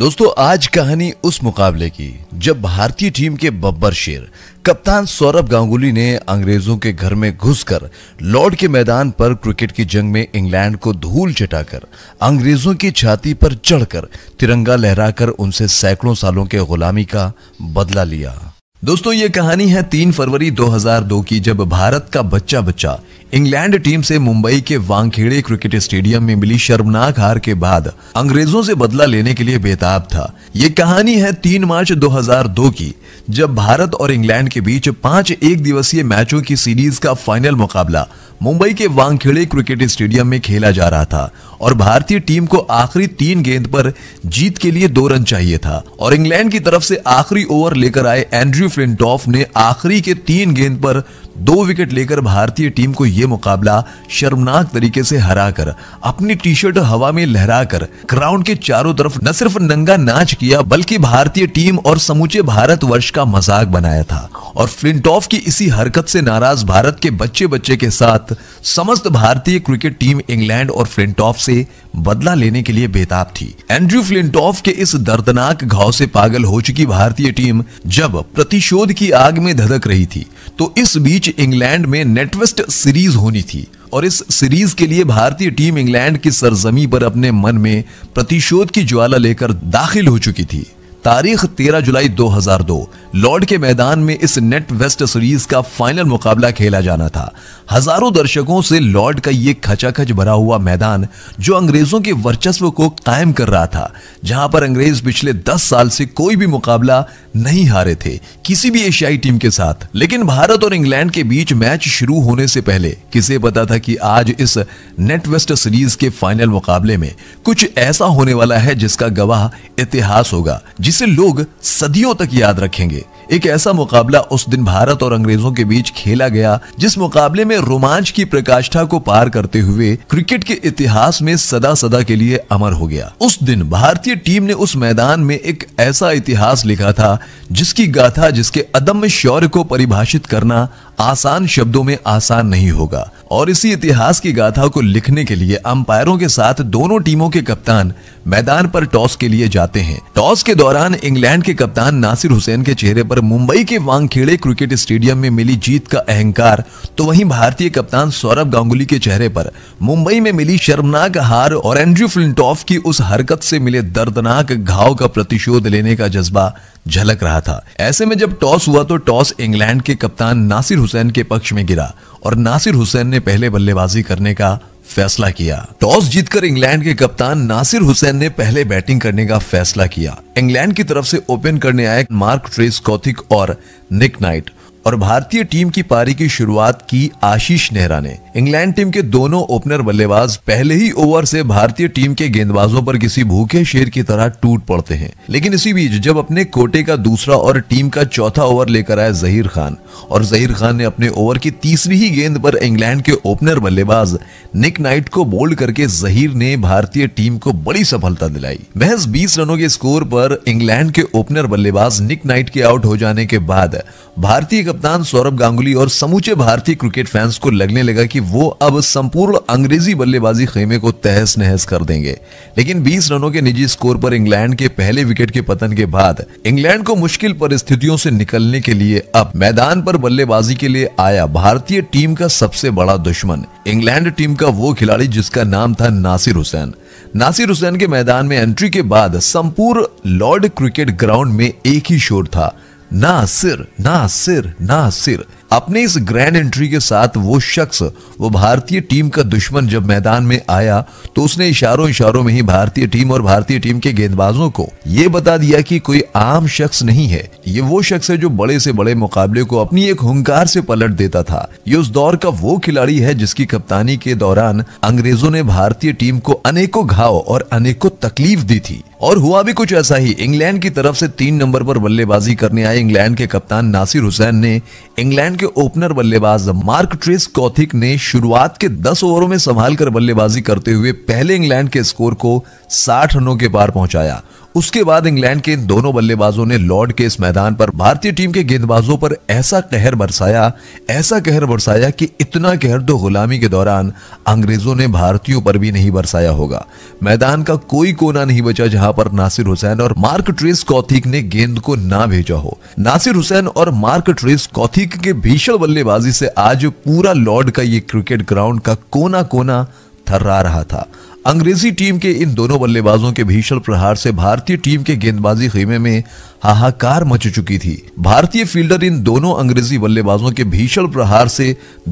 दोस्तों आज कहानी उस मुकाबले की जब भारतीय टीम के बब्बर शेर कप्तान सौरभ गांगुली ने अंग्रेजों के घर में घुसकर लॉर्ड के मैदान पर क्रिकेट की जंग में इंग्लैंड को धूल चटाकर अंग्रेजों की छाती पर चढ़कर तिरंगा लहराकर उनसे सैकड़ों सालों के गुलामी का बदला लिया दोस्तों ये कहानी है 3 फरवरी 2002 की जब भारत का बच्चा बच्चा इंग्लैंड टीम से मुंबई के वांगखेड़े क्रिकेट स्टेडियम में मिली शर्मनाक हार के बाद अंग्रेजों से बदला लेने के लिए बेताब था ये कहानी है 3 मार्च 2002 की जब भारत और इंग्लैंड के बीच पांच एक दिवसीय मैचों की सीरीज का फाइनल मुकाबला मुंबई के वांगखेड़े क्रिकेट स्टेडियम में खेला जा रहा था और भारतीय टीम को आखिरी तीन गेंद पर जीत के लिए दो रन चाहिए था और इंग्लैंड की तरफ से आखिरी ओवर लेकर आए एंड्रयू फ्लिंटॉफ ने आखिरी के तीन गेंद पर दो विकेट लेकर भारतीय टीम को यह मुकाबला शर्मनाक तरीके से हराकर अपनी टी शर्ट हवा में लहराकर ग्राउंड के चारों तरफ न सिर्फ नंगा नाच किया बल्कि भारतीय टीम और समूचे भारत वर्ष का मजाक बनाया था और फ्लिंटॉफ की इसी हरकत से नाराज भारत के बच्चे बच्चे के साथ समस्त भारतीय क्रिकेट टीम इंग्लैंड और फ्लिंटॉफ से बदला लेने के लिए बेताब थी एंड्रू फ्लिंटॉफ के इस दर्दनाक घाव से पागल हो चुकी भारतीय टीम जब प्रतिशोध की आग में धधक रही थी तो इस बीच बीच इंग्लैंड में नेटवेस्ट सीरीज होनी थी और इस सीरीज के लिए भारतीय टीम इंग्लैंड की सरजमी पर अपने मन में प्रतिशोध की ज्वाला लेकर दाखिल हो चुकी थी तारीख 13 जुलाई 2002 लॉर्ड के मैदान में इस नेट वेस्ट सीरीज का फाइनल मुकाबला खेला जाना था हजारों दर्शकों से लॉर्ड का ये खचाखच भरा हुआ मैदान जो अंग्रेजों के वर्चस्व को कायम कर रहा था जहां पर अंग्रेज पिछले 10 साल से कोई भी मुकाबला नहीं हारे थे किसी भी एशियाई टीम के साथ लेकिन भारत और इंग्लैंड के बीच मैच शुरू होने से पहले किसे पता था कि आज इस नेटवेस्ट सीरीज के फाइनल मुकाबले में कुछ ऐसा होने वाला है जिसका गवाह इतिहास होगा जिसे लोग सदियों तक याद रखेंगे एक ऐसा मुकाबला उस दिन भारत और अंग्रेजों के बीच खेला गया जिस मुकाबले में रोमांच की प्रकाष्ठा को पार करते हुए क्रिकेट के इतिहास में सदा सदा के लिए अमर हो गया उस दिन भारतीय टीम ने उस मैदान में एक ऐसा इतिहास लिखा था जिसकी गाथा जिसके अदम्य शौर्य को परिभाषित करना आसान शब्दों में आसान नहीं होगा और इसी इतिहास की गाथा को लिखने के लिए अंपायरों के साथ दोनों टीमों के कप्तान मैदान पर टॉस के लिए जाते हैं टॉस के दौरान इंग्लैंड के कप्तान नासिर हुसैन के चेहरे पर मुंबई के वांगखेड़े क्रिकेट स्टेडियम में मिली जीत का अहंकार तो वहीं भारतीय कप्तान सौरभ गांगुली के चेहरे पर मुंबई में मिली शर्मनाक हार और एंड्रू फ्लिंटॉफ की उस हरकत से मिले दर्दनाक घाव का प्रतिशोध लेने का जज्बा झलक रहा था ऐसे में जब टॉस हुआ तो टॉस इंग्लैंड के कप्तान नासिर हुसैन के पक्ष में गिरा और नासिर हुसैन ने पहले बल्लेबाजी करने का फैसला किया टॉस जीतकर इंग्लैंड के कप्तान नासिर हुसैन ने पहले बैटिंग करने का फैसला किया इंग्लैंड की तरफ से ओपन करने आए मार्क ट्रेस कौथिक और निक नाइट और भारतीय टीम की पारी की शुरुआत की आशीष नेहरा ने इंग्लैंड टीम के दोनों ओपनर बल्लेबाज पहले ही ओवर से भारतीय टीम के गेंदबाजों पर किसी भूखे शेर की तरह टूट पड़ते हैं लेकिन इसी बीच जब अपने कोटे का दूसरा और टीम का चौथा ओवर लेकर आए जहीर खान और जहीर खान ने अपने ओवर की तीसरी ही गेंद पर इंग्लैंड के ओपनर बल्लेबाज निक नाइट को बोल्ड करके जहीर ने भारतीय टीम को बड़ी सफलता दिलाई महज बीस रनों के स्कोर पर इंग्लैंड के ओपनर बल्लेबाज निक नाइट के आउट हो जाने के बाद भारतीय कप्तान सौरभ गांगुली और समूचे भारतीय क्रिकेट फैंस को लगने लगा की वो अब संपूर्ण अंग्रेजी बल्लेबाजी खेमे को तहस नहस कर देंगे लेकिन 20 रनों के निजी स्कोर पर इंग्लैंड के पहले विकेट के पतन के बाद इंग्लैंड को मुश्किल परिस्थितियों से निकलने के लिए अब मैदान पर बल्लेबाजी के लिए आया भारतीय टीम का सबसे बड़ा दुश्मन इंग्लैंड टीम का वो खिलाड़ी जिसका नाम था नासिर हुसैन नासिर हुसैन के मैदान में एंट्री के बाद संपूर्ण लॉर्ड क्रिकेट ग्राउंड में एक ही शोर था ना सिर ना सिर ना सिर अपने इस ग्रैंड एंट्री के साथ वो शख्स वो भारतीय टीम का दुश्मन जब मैदान में आया तो उसने इशारों इशारों में ही भारतीय टीम और भारतीय टीम के गेंदबाजों को ये बता दिया कि कोई आम शख्स नहीं है ये वो शख्स है जो बड़े से बड़े मुकाबले को अपनी एक हंकार से पलट देता था ये उस दौर का वो खिलाड़ी है जिसकी कप्तानी के दौरान अंग्रेजों ने भारतीय टीम को अनेकों घाव और अनेकों तकलीफ दी थी और हुआ भी कुछ ऐसा ही इंग्लैंड की तरफ से तीन नंबर पर बल्लेबाजी करने आए इंग्लैंड के कप्तान नासिर हुसैन ने इंग्लैंड के ओपनर बल्लेबाज मार्क ट्रेस कौथिक ने शुरुआत के 10 ओवरों में संभालकर बल्लेबाजी करते हुए पहले इंग्लैंड के स्कोर को 60 रनों के पार पहुंचाया उसके बाद इंग्लैंड के दोनों बल्लेबाजों ने लॉर्ड के इस मैदान पर भारतीय टीम के गेंदबाजों पर ऐसा कहर बरसाया ऐसा कहर बरसाया कि इतना कहर तो गुलामी के दौरान अंग्रेजों ने भारतीयों पर भी नहीं बरसाया होगा मैदान का कोई कोना नहीं बचा जहां पर नासिर हुसैन और मार्क ट्रेस कौथिक ने गेंद को ना भेजा हो नासिर हुसैन और मार्क ट्रेस कौथिक के भीषण बल्लेबाजी से आज पूरा लॉर्ड का ये क्रिकेट ग्राउंड का कोना कोना थर्रा रहा था अंग्रेजी टीम के इन दोनों बल्लेबाजों के भीषण प्रहार से भारतीय टीम के गेंदबाजी खेमे में हाहाकार मच चुकी थी भारतीय फील्डर इन दोनों अंग्रेजी बल्लेबाजों के भीषण प्रहार से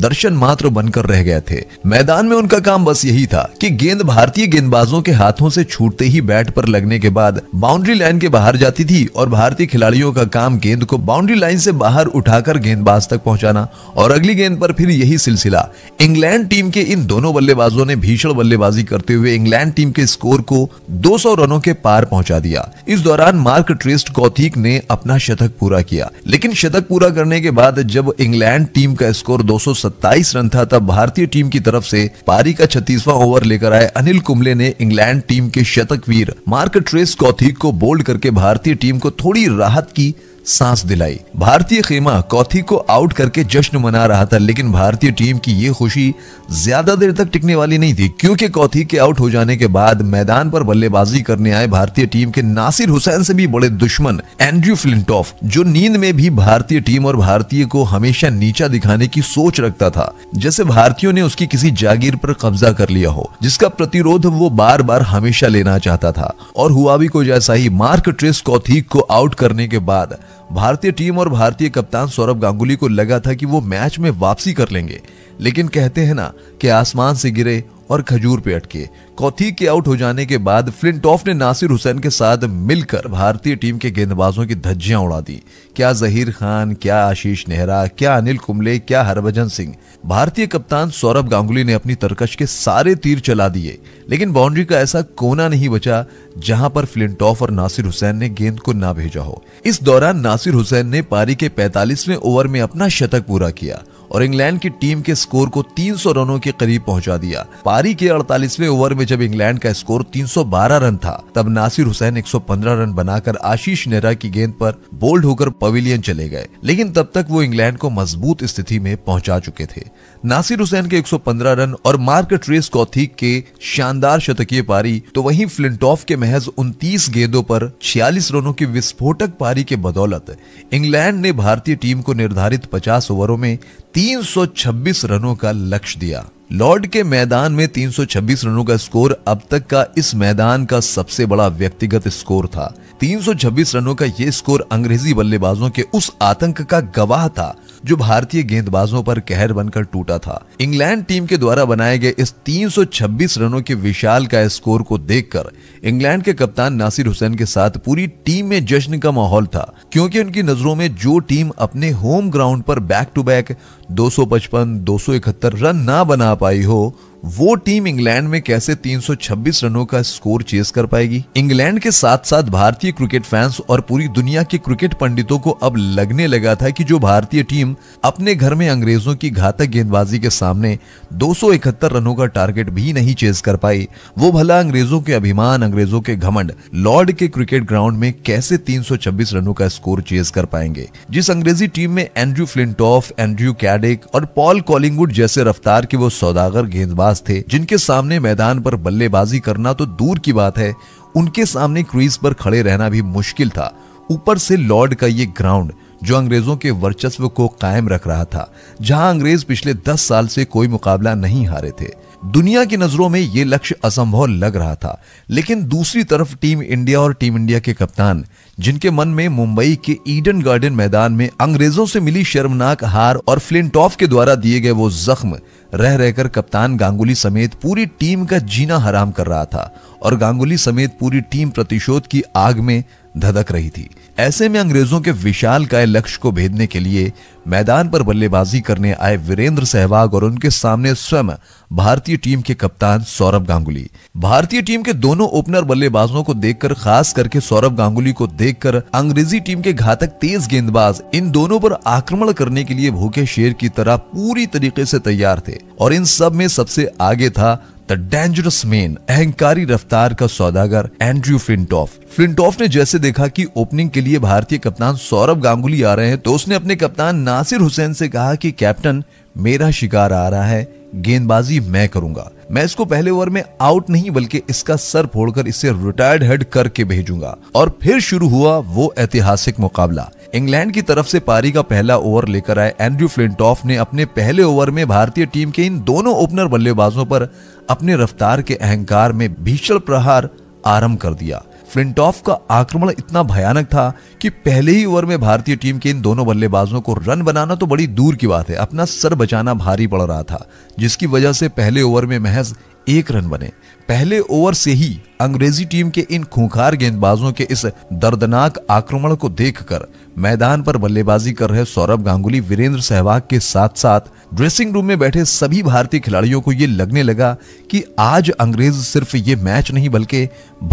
दर्शन मात्र बनकर रह गए थे मैदान में उनका काम बस यही था कि गेंद भारतीय गेंदबाजों के हाथों से छूटते ही बैट पर लगने के बाद बाउंड्री लाइन के बाहर जाती थी और भारतीय खिलाड़ियों का काम गेंद को बाउंड्री लाइन से बाहर उठाकर गेंदबाज तक पहुंचाना और अगली गेंद पर फिर यही सिलसिला इंग्लैंड टीम के इन दोनों बल्लेबाजों ने भीषण बल्लेबाजी करते हुए इंग्लैंड टीम के स्कोर को 200 रनों के पार पहुंचा दिया इस दौरान मार्क ट्रेस्ट गौती अतीक ने अपना शतक पूरा किया लेकिन शतक पूरा करने के बाद जब इंग्लैंड टीम का स्कोर 227 रन था तब भारतीय टीम की तरफ से पारी का छत्तीसवा ओवर लेकर आए अनिल कुंबले ने इंग्लैंड टीम के शतक वीर मार्क ट्रेस कौथिक को बोल्ड करके भारतीय टीम को थोड़ी राहत की सांस दिलाई भारतीय खेमा कौथिक को आउट करके जश्न मना रहा था लेकिन भारतीय टीम की ये खुशी ज्यादा देर तक टिकने वाली नहीं थी क्योंकि कौथी के आउट हो जाने के बाद मैदान पर बल्लेबाजी करने आए भारतीय टीम के नासिर हुसैन से भी बड़े दुश्मन एंड्रयू फ्लिंटॉफ जो नींद में भी भारतीय टीम और भारतीय को हमेशा नीचा दिखाने की सोच रखता था जैसे भारतीयों ने उसकी किसी जागीर पर कब्जा कर लिया हो जिसका प्रतिरोध वो बार बार हमेशा लेना चाहता था और हुआ भी को जैसा ही मार्क ट्रेस कौथीक को आउट करने के बाद भारतीय टीम और भारतीय कप्तान सौरभ गांगुली को लगा था कि वो मैच में वापसी कर लेंगे लेकिन कहते हैं ना कि आसमान से गिरे और खजूर पे अटके कौथी के आउट हो जाने के बाद फ्लिंटॉफ ने नासिर हुसैन के साथ मिलकर भारतीय टीम के गेंदबाजों की धज्जियां उड़ा दी क्या जहीर खान क्या आशीष नेहरा क्या अनिल कुंबले क्या हरभजन सिंह भारतीय कप्तान सौरभ गांगुली ने अपनी तरकश के सारे तीर चला दिए लेकिन बाउंड्री का ऐसा कोना नहीं बचा जहां पर फ्लिंटॉफ और नासिर हुसैन ने गेंद को ना भेजा हो इस दौरान नासिर हुसैन ने पारी के पैतालीसवें ओवर में अपना शतक पूरा किया और इंग्लैंड की टीम के स्कोर को 300 रनों के करीब पहुंचा दिया पारी के 48वें ओवर में जब इंग्लैंड का स्कोर 312 रन था तब नासिर हुसैन 115 रन बनाकर आशीष नेहरा की गेंद पर बोल्ड होकर पवेलियन चले गए लेकिन तब तक वो इंग्लैंड को मजबूत स्थिति में पहुंचा चुके थे नासिर हुसैन के 115 रन और मार्क ट्रेस कौथिक के शानदार शतकीय पारी तो वहीं फ्लिंटॉफ के महज उनतीस गेंदों पर 46 रनों की विस्फोटक पारी के बदौलत इंग्लैंड ने भारतीय टीम को निर्धारित 50 ओवरों में 326 रनों का लक्ष्य दिया लॉर्ड के मैदान में 326 रनों का स्कोर अब तक का इस मैदान का सबसे बड़ा व्यक्तिगत स्कोर था 326 रनों का ये स्कोर अंग्रेजी बल्लेबाजों के उस आतंक का गवाह था जो भारतीय गेंदबाजों पर कहर बनकर टूटा था इंग्लैंड टीम के द्वारा बनाए गए इस 326 रनों के विशाल का स्कोर को देखकर इंग्लैंड के कप्तान नासिर हुसैन के साथ पूरी टीम में जश्न का माहौल था क्योंकि उनकी नजरों में जो टीम अपने होम ग्राउंड पर बैक टू बैक 255, 271 रन ना बना पाई हो वो टीम इंग्लैंड में कैसे 326 रनों का स्कोर चेस कर पाएगी इंग्लैंड के साथ साथ भारतीय क्रिकेट फैंस और पूरी दुनिया के क्रिकेट पंडितों को अब लगने लगा था कि जो भारतीय टीम दिन अपने घर में अंग्रेजों की घातक गेंदबाजी के सामने दो रनों का टारगेट भी नहीं चेज कर पाई वो भला अंग्रेजों के अभिमान अंग्रेजों के घमंड लॉर्ड के क्रिकेट ग्राउंड में कैसे 326 रनों का स्कोर चेज कर पाएंगे जिस अंग्रेजी टीम में एंड्रू फ्लिंटॉफ एंड्रू कैडिक और पॉल कॉलिंगवुड जैसे रफ्तार के वो सौदागर गेंदबाज थे जिनके सामने मैदान पर बल्लेबाजी करना तो दूर की बात है उनके सामने क्रीज पर खड़े रहना भी मुश्किल था ऊपर से लॉर्ड का ये ग्राउंड जो अंग्रेजों के वर्चस्व को कायम रख रहा था जहां अंग्रेज पिछले दस साल से कोई मुकाबला नहीं हारे थे दुनिया की नजरों में यह लक्ष्य असंभव लग रहा था लेकिन दूसरी तरफ टीम इंडिया और टीम इंडिया के कप्तान जिनके मन में मुंबई के ईडन गार्डन मैदान में अंग्रेजों से मिली शर्मनाक हार और फ्लिंटॉफ के द्वारा दिए गए वो जख्म रह रहकर कप्तान गांगुली समेत पूरी टीम का जीना हराम कर रहा था और गांगुली समेत पूरी टीम प्रतिशोध की आग में धधक रही थी ऐसे में अंग्रेजों के विशाल काय लक्ष्य को भेदने के लिए मैदान पर बल्लेबाजी करने आए वीरेंद्र सहवाग और उनके सामने स्वयं भारतीय टीम के कप्तान सौरभ गांगुली भारतीय टीम के दोनों ओपनर बल्लेबाजों को देखकर खास करके सौरभ गांगुली को देखकर अंग्रेजी टीम के घातक तेज गेंदबाज इन दोनों पर आक्रमण करने के लिए भूखे शेर की तरह पूरी तरीके से तैयार थे और इन सब में सबसे आगे था द डेंजरस मेन अहंकारी रफ्तार का सौदागर एंड्रयू फ्लिंटॉफ फ्लिंटॉफ ने जैसे देखा कि ओपनिंग के लिए भारतीय कप्तान सौरभ गांगुली आ रहे हैं तो उसने अपने कप्तान नासिर हुसैन से कहा कि कैप्टन मेरा शिकार आ रहा है गेंदबाजी मैं करूंगा मैं इसको पहले ओवर में आउट नहीं बल्कि इसका सर फोड़कर इसे रिटायर्ड हेड करके भेजूंगा और फिर शुरू हुआ वो ऐतिहासिक मुकाबला इंग्लैंड की तरफ से पारी का पहला ओवर लेकर आए एंड्रू फ्लिंटॉफ ने अपने पहले ओवर में भारतीय टीम के इन दोनों ओपनर बल्लेबाजों पर अपने रफ्तार के अहंकार में भीषण प्रहार आरंभ कर दिया फ्लिंटॉफ का आक्रमण इतना भयानक था कि पहले ही ओवर में भारतीय टीम के इन दोनों बल्लेबाजों को रन बनाना तो बड़ी दूर की बात है अपना सर बचाना भारी पड़ रहा था जिसकी वजह से पहले ओवर में महज एक रन बने पहले ओवर से ही अंग्रेजी टीम के इन खूंखार गेंदबाजों के इस दर्दनाक आक्रमण को देखकर मैदान पर बल्लेबाजी कर रहे सौरभ गांगुली वीरेंद्र सहवाग के साथ साथ ड्रेसिंग रूम में बैठे सभी भारतीय खिलाड़ियों को ये लगने लगा कि आज अंग्रेज सिर्फ ये मैच नहीं बल्कि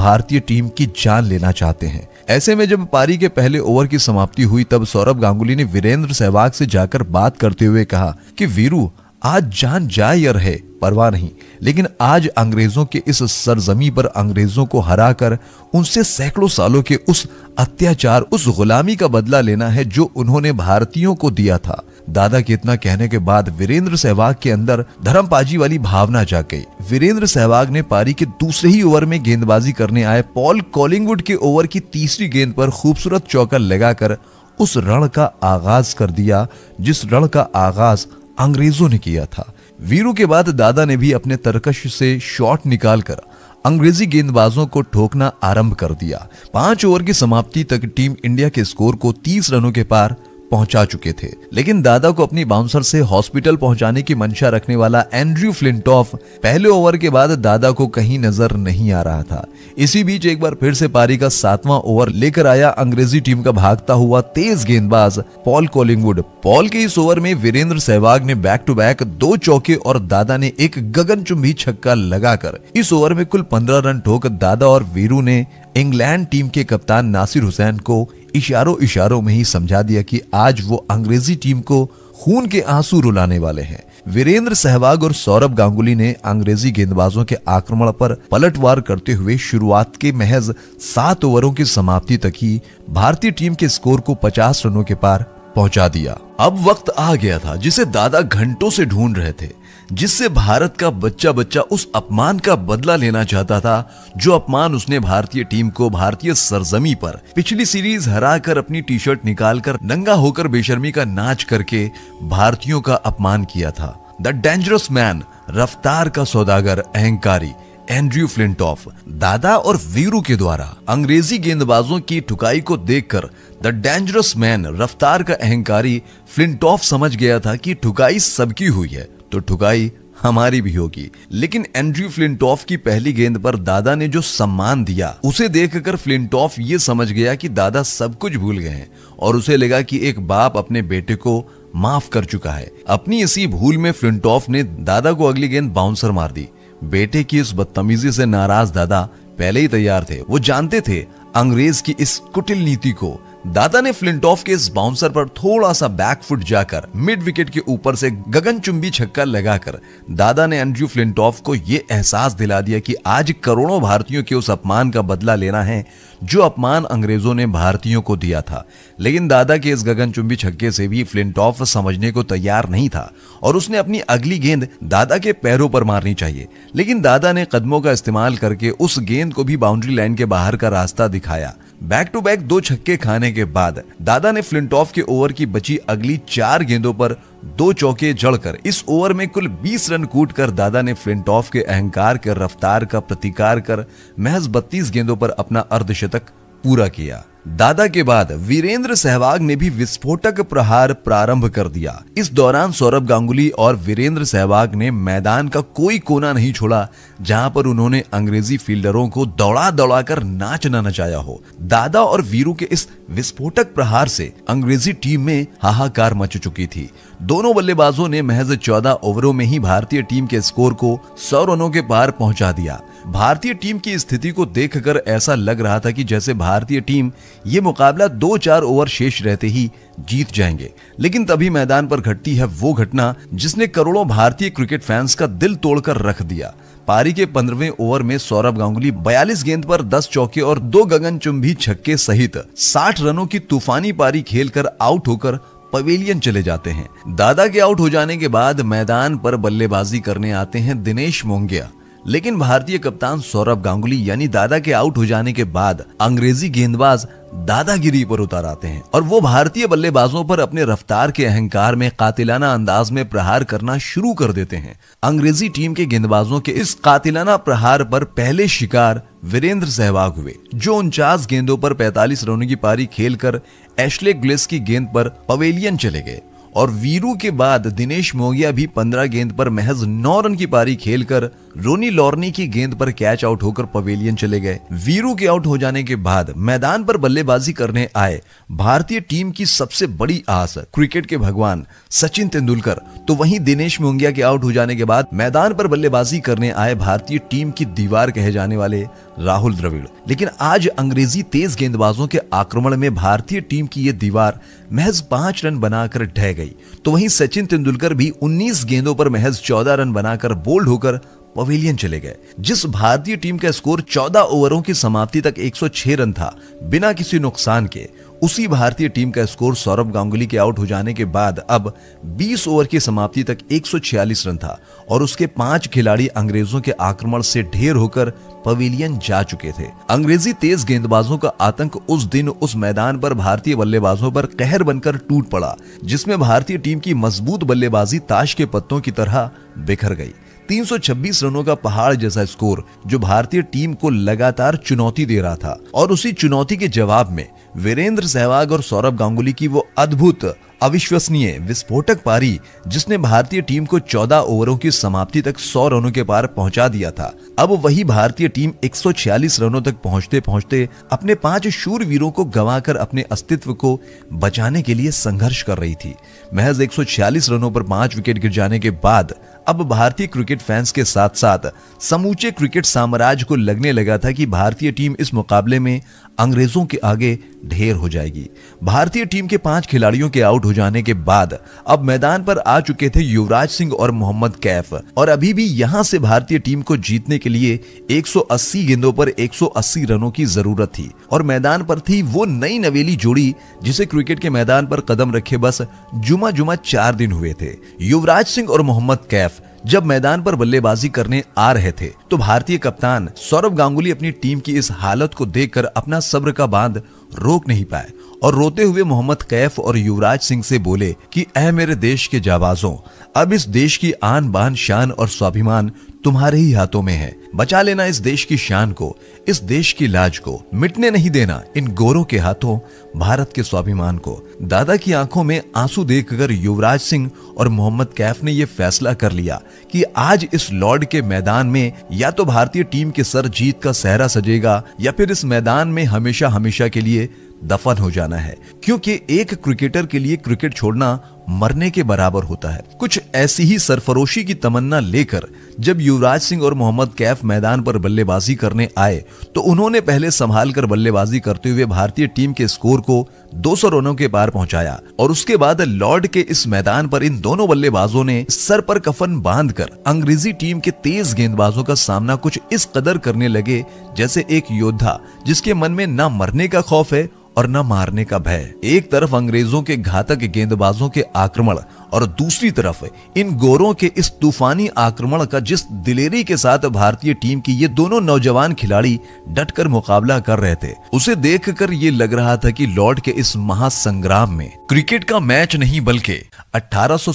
भारतीय टीम की जान लेना चाहते हैं ऐसे में जब पारी के पहले ओवर की समाप्ति हुई तब सौरभ गांगुली ने वीरेंद्र सहवाग से जाकर बात करते हुए कहा कि वीरू आज जान जाए या रहे परवाह नहीं लेकिन आज अंग्रेजों के इस सरजमी पर अंग्रेजों को हराकर उनसे सैकड़ों सालों के उस अत्याचार उस गुलामी का बदला लेना है जो उन्होंने भारतीयों को दिया था दादा के इतना कहने के बाद वीरेंद्र सहवाग के अंदर धर्मपाजी वाली भावना जा गई वीरेंद्र सहवाग ने पारी के दूसरे ही ओवर में गेंदबाजी करने आए पॉल कॉलिंगवुड के ओवर की तीसरी गेंद पर खूबसूरत चौका लगाकर उस रण का आगाज कर दिया जिस रण का आगाज अंग्रेजों ने किया था वीरू के बाद दादा ने भी अपने तरकश से शॉट निकालकर अंग्रेजी गेंदबाजों को ठोकना आरंभ कर दिया पांच ओवर की समाप्ति तक टीम इंडिया के स्कोर को 30 रनों के पार पहुंचा चुके थे लेकिन दादा को अपनी बाउंसर से हॉस्पिटल पहुंचाने की मंशा रखने वाला एंड्रयू फ्लिंटॉफ पहले ओवर के बाद दादा को कहीं नजर नहीं आ रहा था इसी बीच एक बार फिर से पारी का सातवां ओवर लेकर आया अंग्रेजी टीम का भागता हुआ तेज गेंदबाज पॉल कॉलिंगवुड पॉल के इस ओवर में वीरेंद्र सहवाग ने बैक टू बैक दो चौके और दादा ने एक गगनचुंबी छक्का लगाकर इस ओवर में कुल पंद्रह रन ठोक दादा और वीरू ने इंग्लैंड टीम के कप्तान नासिर हुसैन को इशारों इशारों में ही समझा दिया कि आज वो अंग्रेजी टीम को खून के आंसू रुलाने वाले हैं वीरेंद्र सहवाग और सौरभ गांगुली ने अंग्रेजी गेंदबाजों के आक्रमण पर पलटवार करते हुए शुरुआत के महज सात ओवरों की समाप्ति तक ही भारतीय टीम के स्कोर को 50 रनों के पार पहुंचा दिया अब वक्त आ गया था जिसे दादा घंटों से ढूंढ रहे थे जिससे भारत का बच्चा बच्चा उस अपमान का बदला लेना चाहता था जो अपमान उसने भारतीय टीम को भारतीय सरजमी पर पिछली सीरीज हरा कर अपनी टी शर्ट निकाल कर नंगा होकर बेशर्मी का नाच करके भारतीयों का अपमान किया था द डेंजरस मैन रफ्तार का सौदागर अहंकारी एंड्रयू फ्लिंटॉफ दादा और वीरू के द्वारा अंग्रेजी गेंदबाजों की ठुकाई को देखकर द डेंजरस मैन रफ्तार का अहंकारी फ्लिंटॉफ समझ गया था कि ठुकाई सबकी हुई है तो ठुकाई हमारी भी होगी लेकिन एंड्रयू फ्लिंटॉफ की पहली गेंद पर दादा ने जो सम्मान दिया उसे देखकर फ्लिंटॉफ ये समझ गया कि दादा सब कुछ भूल गए हैं और उसे लगा कि एक बाप अपने बेटे को माफ कर चुका है अपनी इसी भूल में फ्लिंटॉफ ने दादा को अगली गेंद बाउंसर मार दी बेटे की इस बदतमीजी से नाराज दादा पहले ही तैयार थे वो जानते थे अंग्रेज की इस कुटिल नीति को दादा ने फ्लिंटॉफ के इस बाउंसर पर थोड़ा सा बैकफुट जाकर मिड विकेट के ऊपर से गगनचुंबी छक्का लगाकर दादा ने अंजू फ्लिंटॉफ को यह एहसास दिला दिया कि आज करोड़ों भारतीयों के उस अपमान का बदला लेना है जो अपमान अंग्रेजों ने भारतीयों को दिया था लेकिन दादा के इस गगनचुंबी छक्के से भी फ्लिंटॉफ समझने को तैयार नहीं था और उसने अपनी अगली गेंद दादा के पैरों पर मारनी चाहिए लेकिन दादा ने कदमों का इस्तेमाल करके उस गेंद को भी बाउंड्री लाइन के बाहर का रास्ता दिखाया बैक टू बैक दो छक्के खाने के बाद दादा ने फ्लिंटॉफ के ओवर की बची अगली चार गेंदों पर दो चौके जड़कर इस ओवर में कुल 20 रन कूट कर दादा ने फ्लिंट ऑफ के अहंकार के रफ्तार का प्रतिकार कर महज 32 गेंदों पर अपना अर्धशतक पूरा किया दादा के बाद वीरेंद्र सहवाग ने भी विस्फोटक प्रहार प्रारंभ कर दिया इस दौरान सौरभ गांगुली और वीरेंद्र सहवाग ने मैदान का कोई कोना नहीं छोड़ा जहां पर उन्होंने अंग्रेजी फील्डरों को दौड़ा दौड़ा कर नाचना नचाया हो दादा और वीरू के इस विस्फोटक प्रहार से अंग्रेजी टीम में हाहाकार मच चुकी थी दोनों बल्लेबाजों ने महज 14 ओवरों में ही भारतीय टीम के स्कोर को सौ रनों के पार पहुंचा दिया भारतीय टीम की स्थिति को देखकर ऐसा लग रहा था कि जैसे भारतीय टीम ये मुकाबला दो चार ओवर शेष रहते ही जीत जाएंगे लेकिन तभी मैदान पर घटती है वो घटना जिसने करोड़ों भारतीय क्रिकेट फैंस का दिल तोड़कर रख दिया पारी के पंद्रहवें ओवर में सौरभ गांगुली 42 गेंद पर 10 चौके और दो गगनचुंबी छक्के सहित 60 रनों की तूफानी पारी खेलकर आउट होकर पवेलियन चले जाते हैं दादा के आउट हो जाने के बाद मैदान पर बल्लेबाजी करने आते हैं दिनेश मोंगिया लेकिन भारतीय कप्तान सौरभ गांगुली यानी दादा के आउट हो जाने के बाद अंग्रेजी गेंदबाज दादागिरी पर उतर आते हैं और वो भारतीय बल्लेबाजों पर अपने रफ्तार के अहंकार में कातिलाना अंदाज में प्रहार करना शुरू कर देते हैं अंग्रेजी टीम के गेंदबाजों के इस कातिलाना प्रहार पर पहले शिकार वीरेंद्र सहवाग हुए जो उनचास गेंदों पर 45 रनों की पारी खेलकर एशले ग्लिस की गेंद पर पवेलियन चले गए और वीरू के बाद दिनेश मोगिया भी 15 गेंद पर महज 9 रन की पारी खेलकर रोनी लॉर्नी की गेंद पर कैच आउट होकर पवेलियन चले गए वीरू के आउट हो जाने के बाद मैदान पर बल्लेबाजी करने आए भारतीय टीम की सबसे बड़ी आस क्रिकेट के भगवान सचिन तेंदुलकर तो वहीं दिनेश मुंगिया के आउट हो जाने के बाद मैदान पर बल्लेबाजी करने आए भारतीय टीम की दीवार कहे जाने वाले राहुल द्रविड़ लेकिन आज अंग्रेजी तेज गेंदबाजों के आक्रमण में भारतीय टीम की ये दीवार महज पांच रन बनाकर ढह गई तो वहीं सचिन तेंदुलकर भी 19 गेंदों पर महज 14 रन बनाकर बोल्ड होकर पवेलियन चले गए जिस भारतीय टीम का स्कोर 14 ओवरों की समाप्ति तक 106 रन था बिना किसी नुकसान के उसी भारतीय टीम का स्कोर सौरभ गांगुली के आउट हो जाने के बाद अब 20 ओवर की समाप्ति तक 146 रन था और उसके पांच खिलाड़ी अंग्रेजों के आक्रमण से ढेर होकर पवेलियन जा चुके थे अंग्रेजी तेज गेंदबाजों का आतंक उस दिन उस मैदान पर भारतीय बल्लेबाजों पर कहर बनकर टूट पड़ा जिसमें भारतीय टीम की मजबूत बल्लेबाजी ताश के पत्तों की तरह बिखर गई 326 रनों का पहाड़ जैसा स्कोर जो भारतीय टीम को लगातार चुनौती दे रहा था और उसी चुनौती के जवाब में वीरेंद्र सहवाग और सौरभ गांगुली की वो अद्भुत अविश्वसनीय विस्फोटक पारी जिसने भारतीय टीम को 14 ओवरों की समाप्ति तक 100 रनों के पार पहुंचा दिया था अब वही भारतीय टीम 146 रनों तक पहुंचते पहुंचते अपने पांच शूर वीरों को गवाकर अपने अस्तित्व को बचाने के लिए संघर्ष कर रही थी महज 146 रनों पर पांच विकेट गिर जाने के बाद अब भारतीय क्रिकेट फैंस के साथ साथ समूचे क्रिकेट साम्राज्य को लगने लगा था कि भारतीय टीम इस मुकाबले में अंग्रेजों के आगे ढेर हो जाएगी भारतीय टीम के पांच खिलाड़ियों के आउट हो जाने के बाद अब मैदान पर आ चुके थे युवराज सिंह और मोहम्मद कैफ और अभी भी यहां से भारतीय टीम को जीतने के लिए 180 गेंदों पर 180 रनों की जरूरत थी और मैदान पर थी वो नई नवेली जोड़ी जिसे क्रिकेट के मैदान पर कदम रखे बस जुमा जुमा चार दिन हुए थे युवराज सिंह और मोहम्मद कैफ जब मैदान पर बल्लेबाजी करने आ रहे थे तो भारतीय कप्तान सौरभ गांगुली अपनी टीम की इस हालत को देखकर अपना सब्र का बांध रोक नहीं पाए और रोते हुए मोहम्मद कैफ और युवराज सिंह से बोले कि अह मेरे देश के जाबाजों अब इस देश की आन बान शान और स्वाभिमान तुम्हारे ही हाथों में है बचा लेना इस देश की शान को इस देश की लाज को मिटने नहीं देना इन गोरों के हाथों भारत के स्वाभिमान को दादा की आंखों में आंसू देखकर युवराज सिंह और मोहम्मद कैफ ने यह फैसला कर लिया कि आज इस लॉर्ड के मैदान में या तो भारतीय टीम के सर जीत का सहरा सजेगा या फिर इस मैदान में हमेशा हमेशा के लिए दफन हो जाना है क्योंकि एक क्रिकेटर के लिए क्रिकेट छोड़ना मरने के बराबर होता है कुछ ऐसी ही सरफरोशी की तमन्ना लेकर जब युवराज सिंह और मोहम्मद कैफ मैदान पर बल्लेबाजी करने आए तो उन्होंने पहले संभाल कर बल्लेबाजी करते हुए भारतीय टीम के स्कोर को 200 रनों के पार पहुंचाया और उसके बाद लॉर्ड के इस मैदान पर इन दोनों बल्लेबाजों ने सर पर कफन बांधकर अंग्रेजी टीम के तेज गेंदबाजों का सामना कुछ इस कदर करने लगे जैसे एक योद्धा जिसके मन में न मरने का खौफ है और न मारने का भय एक तरफ अंग्रेजों के घातक गेंदबाजों के आक्रमण और दूसरी तरफ इन गोरों के इस तूफानी आक्रमण का जिस दिलेरी के साथ भारतीय टीम की ये दोनों नौजवान खिलाड़ी डटकर मुकाबला कर रहे थे उसे देखकर ये लग रहा था कि लॉर्ड के इस महासंग्राम में क्रिकेट का मैच नहीं बल्कि अठारह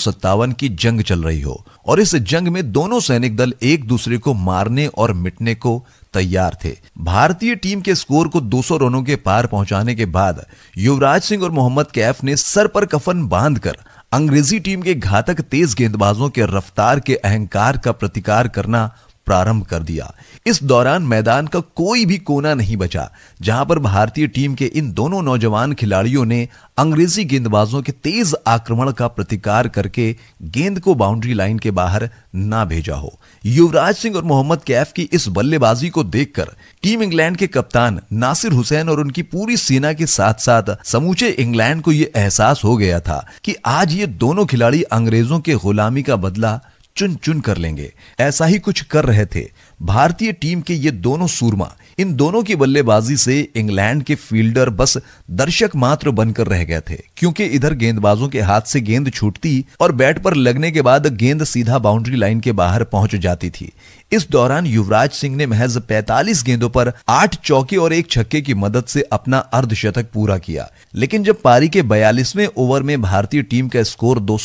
की जंग चल रही हो और इस जंग में दोनों सैनिक दल एक दूसरे को मारने और मिटने को तैयार थे भारतीय टीम के स्कोर को 200 रनों के पार पहुंचाने के बाद युवराज सिंह और मोहम्मद कैफ ने सर पर कफन बांधकर अंग्रेजी टीम के घातक तेज गेंदबाजों के रफ्तार के अहंकार का प्रतिकार करना प्रारंभ कर दिया इस दौरान मैदान का कोई भी कोना नहीं बचा जहां पर भारतीय टीम के इन दोनों नौजवान खिलाड़ियों ने अंग्रेजी गेंदबाजों के तेज आक्रमण का प्रतिकार करके गेंद को बाउंड्री लाइन के बाहर ना भेजा हो युवराज सिंह और मोहम्मद कैफ की इस बल्लेबाजी को देखकर टीम इंग्लैंड के कप्तान नासिर हुसैन और उनकी पूरी सेना के साथ साथ समूचे इंग्लैंड को यह एहसास हो गया था कि आज ये दोनों खिलाड़ी अंग्रेजों के गुलामी का बदला चुन चुन कर लेंगे ऐसा ही कुछ कर रहे थे भारतीय टीम के ये दोनों सूरमा इन दोनों की बल्लेबाजी से इंग्लैंड के फील्डर बस दर्शक मात्र बनकर रह गए थे क्योंकि इधर गेंदबाजों के हाथ से गेंद छूटती और बैट पर लगने के बाद गेंद सीधा बाउंड्री लाइन के बाहर पहुंच जाती थी इस दौरान युवराज सिंह ने महज 45 गेंदों पर आठ चौके और एक छक्के की मदद से अपना अर्धशतक पूरा किया लेकिन जब पारी के बयालीसवें ओवर में भारतीय टीम का स्कोर दो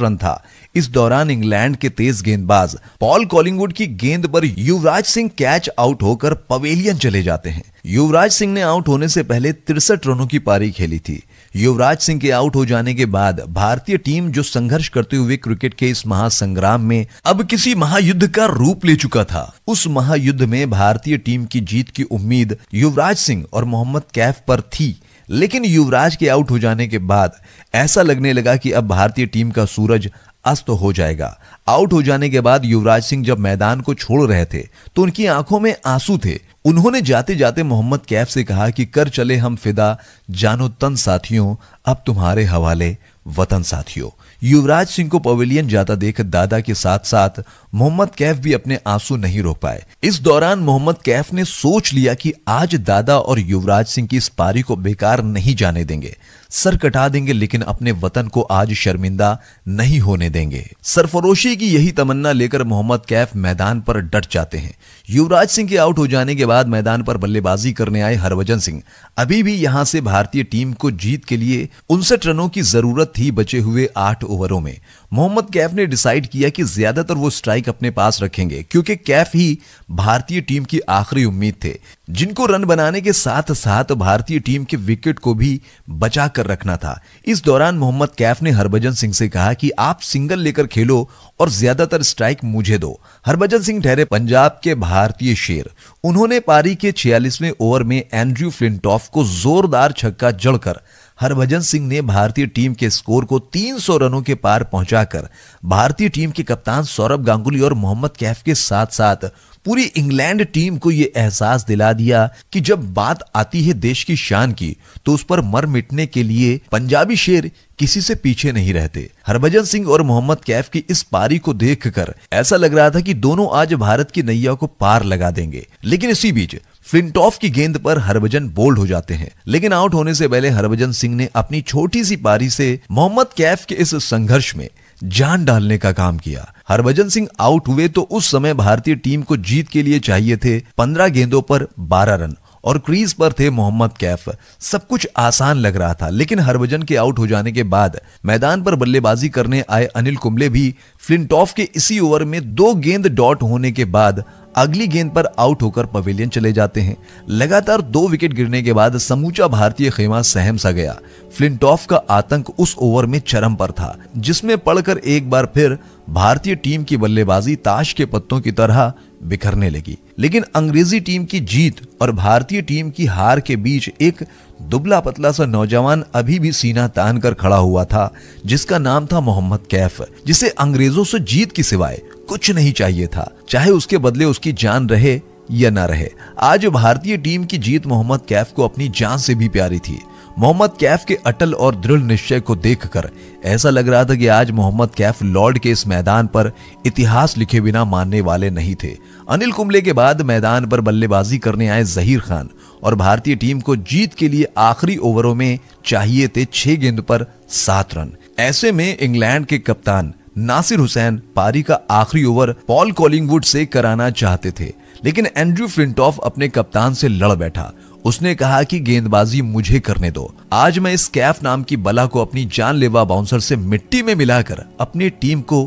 रन था इस दौरान इंग्लैंड के तेज गेंदबाज पॉल कॉलिंगवुड की गेंद पर युवराज सिंह कैच आउट होकर पवेलियन चले जाते हैं युवराज सिंह ने आउट होने से पहले तिरसठ रनों की पारी खेली थी युवराज सिंह के आउट हो जाने के बाद भारतीय टीम जो संघर्ष करते हुए क्रिकेट के इस महासंग्राम में अब किसी महायुद्ध का रूप ले चुका था उस महायुद्ध में भारतीय टीम की जीत की उम्मीद युवराज सिंह और मोहम्मद कैफ पर थी लेकिन युवराज के आउट हो जाने के बाद ऐसा लगने लगा कि अब भारतीय टीम का सूरज अस्त तो हो जाएगा आउट हो जाने के बाद युवराज सिंह जब मैदान को छोड़ रहे थे तो उनकी आंखों में आंसू थे उन्होंने जाते जाते मोहम्मद कैफ से कहा कि कर चले हम फिदा जानो तन साथियों अब तुम्हारे हवाले वतन साथियों युवराज सिंह को पवेलियन जाता देख दादा के साथ साथ मोहम्मद कैफ भी अपने आंसू नहीं रोक पाए इस दौरान मोहम्मद कैफ ने सोच लिया कि आज दादा और युवराज सिंह की इस पारी को बेकार नहीं जाने देंगे सर कटा देंगे लेकिन अपने वतन को आज शर्मिंदा नहीं होने देंगे सरफरोशी की यही तमन्ना लेकर मोहम्मद कैफ मैदान पर डट जाते हैं युवराज सिंह के आउट हो जाने के बाद मैदान पर बल्लेबाजी करने आए हरभजन सिंह अभी भी यहां से भारतीय टीम को जीत के लिए उनसठ रनों की जरूरत थी बचे हुए आठ ओवरों में मोहम्मद कैफ ने डिसाइड किया कि ज्यादातर वो स्ट्राइक अपने पास रखेंगे क्योंकि कैफ ही भारतीय टीम की आखिरी उम्मीद थे जिनको रन बनाने के साथ साथ भारतीय टीम के विकेट को भी बचा कर रखना था इस दौरान मोहम्मद कैफ ने हरभजन सिंह से कहा कि आप सिंगल लेकर खेलो और ज्यादातर स्ट्राइक मुझे दो हरभजन सिंह ठहरे पंजाब के भारतीय शेर उन्होंने पारी के छियालीसवें ओवर में एंड्रयू फ्लिंटॉफ को जोरदार छक्का जड़कर हरभजन सिंह ने भारतीय टीम के स्कोर को 300 रनों के पार पहुंचाकर भारतीय टीम के कप्तान सौरभ गांगुली और मोहम्मद कैफ के साथ साथ पूरी इंग्लैंड टीम को यह एहसास दिला दिया कि जब बात आती है देश की शान की तो उस पर मर मिटने के लिए पंजाबी शेर किसी से पीछे नहीं रहते हरभजन सिंह और मोहम्मद कैफ की इस पारी को देखकर ऐसा लग रहा था कि दोनों आज भारत की नैया को पार लगा देंगे लेकिन इसी बीच फ्लिंटॉफ की गेंद पर हरभजन बोल्ड हो जाते हैं लेकिन आउट होने से पहले हरभजन सिंह ने अपनी छोटी सी पारी से मोहम्मद कैफ के इस संघर्ष में जान डालने का काम किया हरभजन सिंह आउट हुए तो उस समय भारतीय टीम को जीत के लिए चाहिए थे पंद्रह गेंदों पर बारह रन और क्रीज पर थे मोहम्मद कैफ सब कुछ आसान लग रहा था लेकिन हरभजन के आउट हो जाने के बाद मैदान पर बल्लेबाजी करने आए अनिल कुंबले भी फ्लिंटॉफ के इसी ओवर में दो गेंद डॉट होने के बाद अगली गेंद पर आउट होकर पवेलियन चले जाते हैं लगातार दो विकेट गिरने के बाद समूचा भारतीय खेमा सहम सा गया फ्लिंटॉफ का आतंक उस ओवर में चरम पर था जिसमें पड़कर एक बार फिर भारतीय टीम की बल्लेबाजी ताश के पत्तों की तरह बिखरने लगी लेकिन अंग्रेजी टीम की जीत और भारतीय टीम की हार के बीच एक दुबला पतला सा नौजवान अभी भी सीना तान कर खड़ा हुआ था जिसका नाम था मोहम्मद कैफ जिसे अंग्रेजों से जीत के सिवाय कुछ नहीं चाहिए था चाहे उसके बदले उसकी जान रहे या ना रहे आज भारतीय टीम की जीत मोहम्मद कैफ को अपनी जान से भी प्यारी थी मोहम्मद कैफ के अटल और दृढ़ निश्चय को देखकर ऐसा लग रहा था कि आज मोहम्मद कैफ लॉर्ड के इस मैदान पर इतिहास लिखे बिना मानने वाले नहीं थे अनिल कुंबले के बाद मैदान पर बल्लेबाजी करने आए जहीर खान और भारतीय टीम को जीत के लिए आखिरी ओवरों में चाहिए थे छह गेंद पर सात रन ऐसे में इंग्लैंड के कप्तान नासिर हुसैन पारी का आखिरी ओवर पॉल कॉलिंगवुड से कराना चाहते थे लेकिन एंड्रू फ्लिंटॉफ अपने कप्तान से लड़ बैठा उसने कहा कि गेंदबाजी मुझे करने दो आज मैं इस कैफ नाम की बला को अपनी जानलेवा बाउंसर से मिट्टी में मिलाकर अपनी टीम को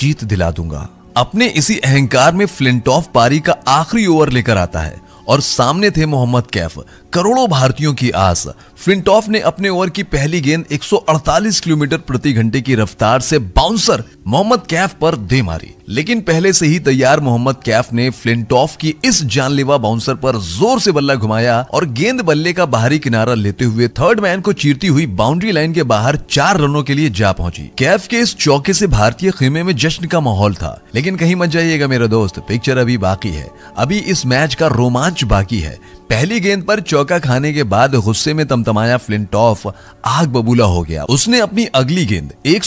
जीत दिला दूंगा अपने इसी अहंकार में फ्लिंटॉफ पारी का आखिरी ओवर लेकर आता है और सामने थे मोहम्मद कैफ करोड़ों भारतीयों की आस फ्लिंटॉफ ने अपने ओवर की पहली गेंद 148 किलोमीटर प्रति घंटे की रफ्तार से बाउंसर मोहम्मद कैफ पर दे मारी लेकिन पहले से ही तैयार मोहम्मद कैफ ने फ्लिंटॉफ की इस जानलेवा बाउंसर पर जोर से बल्ला घुमाया और गेंद बल्ले का बाहरी किनारा लेते हुए थर्ड मैन को चीरती हुई बाउंड्री लाइन के बाहर चार रनों के लिए जा पहुंची कैफ के इस चौके से भारतीय खेमे में जश्न का माहौल था लेकिन कहीं मत जाइएगा मेरा दोस्त पिक्चर अभी बाकी है अभी इस मैच का रोमांच बाकी है पहली गेंद पर चौका खाने के बाद गुस्से में तमतम तमाया ऑफ आग बबूला हो गया उसने अपनी अगली गेंद एक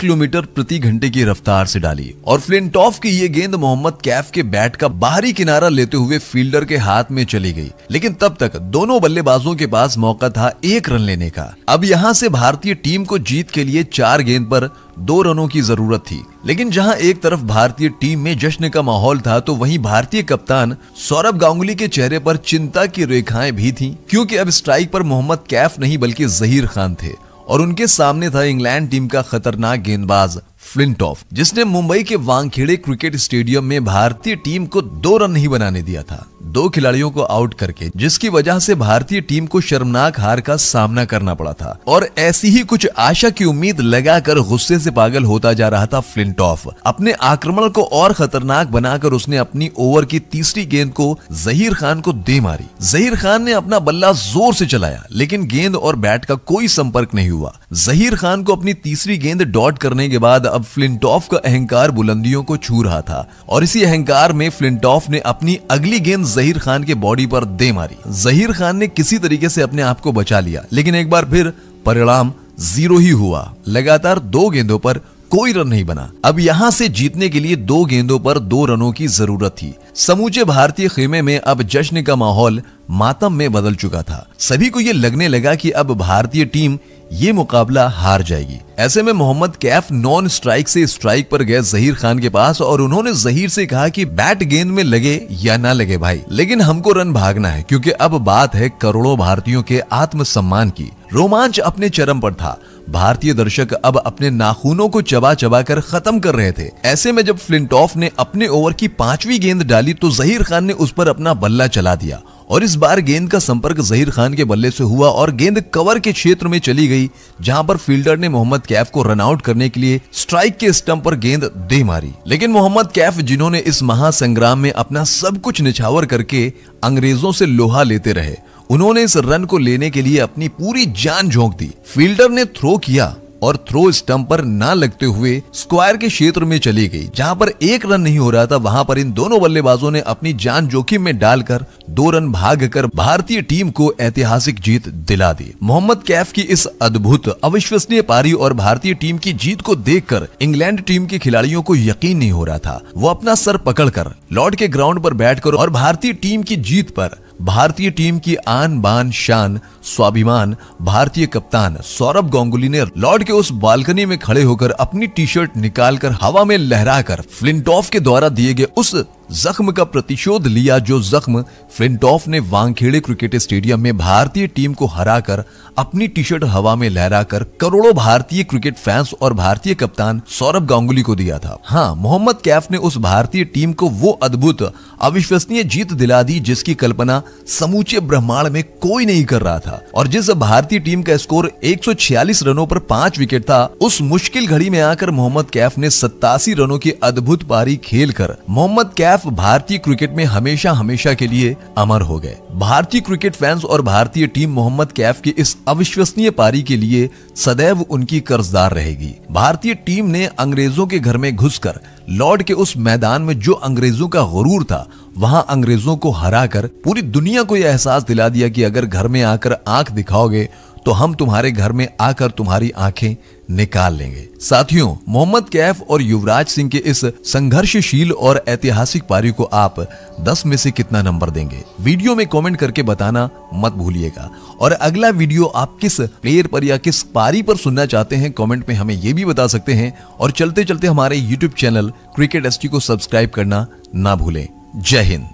किलोमीटर प्रति घंटे की रफ्तार से डाली और ऑफ की ये गेंद मोहम्मद कैफ के बैट का बाहरी किनारा लेते हुए फील्डर के हाथ में चली गई लेकिन तब तक दोनों बल्लेबाजों के पास मौका था एक रन लेने का अब यहाँ से भारतीय टीम को जीत के लिए चार गेंद पर दो रनों की जरूरत थी लेकिन जहां एक तरफ भारतीय टीम में जश्न का माहौल था तो वहीं भारतीय कप्तान सौरभ गांगुली के चेहरे पर चिंता की रेखाएं भी थीं क्योंकि अब स्ट्राइक पर मोहम्मद कैफ नहीं बल्कि जहीर खान थे और उनके सामने था इंग्लैंड टीम का खतरनाक गेंदबाज फ्लिंटॉफ जिसने मुंबई के वांगखेड़े क्रिकेट स्टेडियम में भारतीय टीम को दो रन नहीं बनाने दिया था दो खिलाड़ियों को आउट करके जिसकी वजह से भारतीय टीम को शर्मनाक हार का सामना करना पड़ा था और ऐसी ही कुछ आशा की उम्मीद लगाकर गुस्से से पागल होता जा रहा था फ्लिंटॉफ अपने आक्रमण को और खतरनाक बनाकर उसने अपनी ओवर की तीसरी गेंद को जहीर खान को दे मारी जहीर खान ने अपना बल्ला जोर से चलाया लेकिन गेंद और बैट का कोई संपर्क नहीं हुआ जहीर खान को अपनी तीसरी गेंद डॉट करने के बाद अब अब फ्लिंटॉफ का अहंकार बुलंदियों को छू रहा था और इसी अहंकार में फ्लिंटॉफ ने अपनी अगली गेंद जहीर खान के बॉडी पर दे मारी जहीर खान ने किसी तरीके से अपने आप को बचा लिया लेकिन एक बार फिर परिणाम जीरो ही हुआ लगातार दो गेंदों पर कोई रन नहीं बना अब यहाँ से जीतने के लिए दो गेंदों पर दो रनों की जरूरत थी समूचे भारतीय खेमे में अब जश्न का माहौल मातम में बदल चुका था सभी को ये लगने लगा कि अब भारतीय टीम ये मुकाबला हार जाएगी ऐसे में मोहम्मद कैफ नॉन स्ट्राइक से स्ट्राइक पर गए जहीर खान के पास और उन्होंने जहीर से कहा कि बैट गेंद में लगे या ना लगे भाई लेकिन हमको रन भागना है क्योंकि अब बात है करोड़ों भारतीयों के आत्मसम्मान की रोमांच अपने चरम पर था भारतीय दर्शक अब अपने नाखूनों को चबा चबा कर खत्म कर रहे थे ऐसे में जब फ्लिंटॉफ ने अपने ओवर की पांचवी गेंद डाली तो जहीर खान ने उस पर अपना बल्ला चला दिया और इस बार गेंद का संपर्क जहीर खान के बल्ले से हुआ और गेंद कवर के क्षेत्र में चली गई जहां पर फील्डर ने मोहम्मद कैफ को रनआउट करने के लिए स्ट्राइक के स्टंप पर गेंद दे मारी लेकिन मोहम्मद कैफ जिन्होंने इस महासंग्राम में अपना सब कुछ निछावर करके अंग्रेजों से लोहा लेते रहे उन्होंने इस रन को लेने के लिए अपनी पूरी जान झोंक दी फील्डर ने थ्रो किया और थ्रो स्टंप पर ना लगते हुए स्क्वायर के क्षेत्र में चली गई जहां पर एक रन नहीं हो रहा था वहां पर इन दोनों बल्लेबाजों ने अपनी जान जोखिम में डालकर दो रन भागकर भारतीय टीम को ऐतिहासिक जीत दिला दी मोहम्मद कैफ की इस अद्भुत अविश्वसनीय पारी और भारतीय टीम की जीत को देख इंग्लैंड टीम के खिलाड़ियों को यकीन नहीं हो रहा था वो अपना सर पकड़कर लॉर्ड के ग्राउंड पर बैठकर और भारतीय टीम की जीत पर भारतीय टीम की आन बान शान स्वाभिमान भारतीय कप्तान सौरभ गांगुली ने लॉर्ड के उस बालकनी में खड़े होकर अपनी टी शर्ट निकालकर हवा में लहराकर फ्लिंटॉफ के द्वारा दिए गए उस जख्म का प्रतिशोध लिया जो जख्म फ्लिंटॉफ ने वांगखेड़े क्रिकेट स्टेडियम में भारतीय टीम को हराकर अपनी टी शर्ट हवा में लहराकर करोड़ों भारतीय क्रिकेट फैंस और भारतीय कप्तान सौरभ गांगुली को दिया था हाँ मोहम्मद कैफ ने उस भारतीय टीम को वो अद्भुत अविश्वसनीय जीत दिला दी जिसकी कल्पना समूचे ब्रह्मांड में कोई नहीं कर रहा था था और जिस भारतीय टीम का स्कोर 146 रनों पर पांच विकेट था उस मुश्किल घड़ी में आकर मोहम्मद कैफ ने सत्तासी रनों की अद्भुत पारी खेल मोहम्मद कैफ भारतीय क्रिकेट में हमेशा हमेशा के लिए अमर हो गए भारतीय क्रिकेट फैंस और भारतीय टीम मोहम्मद कैफ की इस अविश्वसनीय पारी के लिए सदैव उनकी कर्जदार रहेगी भारतीय टीम ने अंग्रेजों के घर में घुसकर लॉर्ड के उस मैदान में जो अंग्रेजों का गरूर था वहां अंग्रेजों को हराकर पूरी दुनिया को यह एहसास दिला दिया कि अगर घर में आकर आंख दिखाओगे तो हम तुम्हारे घर में आकर तुम्हारी आंखें निकाल लेंगे साथियों मोहम्मद कैफ और युवराज सिंह के इस संघर्षशील और ऐतिहासिक पारी को आप 10 में से कितना नंबर देंगे वीडियो में कमेंट करके बताना मत भूलिएगा और अगला वीडियो आप किस प्लेयर पर या किस पारी पर सुनना चाहते हैं कमेंट में हमें ये भी बता सकते हैं और चलते चलते हमारे यूट्यूब चैनल क्रिकेट एस को सब्सक्राइब करना ना भूलें जय हिंद